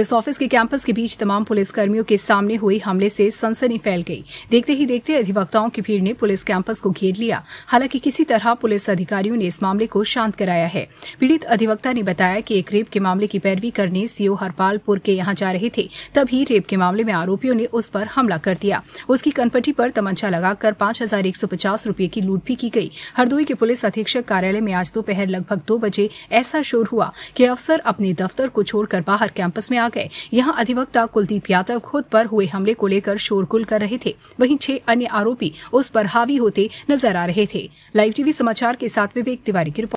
इस ऑफिस के कैंपस के बीच तमाम पुलिसकर्मियों के सामने हुए हमले से सनसनी फैल गई देखते ही देखते अधिवक्ताओं की भीड़ ने पुलिस कैंपस को घेर लिया हालांकि किसी तरह पुलिस अधिकारियों ने इस मामले को शांत कराया है पीड़ित अधिवक्ता ने बताया कि एक रेप के मामले की पैरवी करने सीओ हरपालपुर के यहाँ जा रहे थे तभी रेप के मामले में आरोपियों ने उस पर हमला कर दिया उसकी कनपट्टी पर तमंचा लगाकर पांच हजार एक सौ पचास रूपये की लूट भी की गई हरदोई के पुलिस अधीक्षक कार्यालय में आज दोपहर लगभग दो बजे ऐसा शोर हुआ कि अफसर अपने दफ्तर को छोड़कर बाहर कैंपस में आ आ गए यहाँ अधिवक्ता कुलदीप यादव खुद पर हुए हमले को लेकर शोरगुल कर रहे थे वहीं छह अन्य आरोपी उस पर हावी होते नजर आ रहे थे लाइव टीवी समाचार के साथ विवेक तिवारी की रिपोर्ट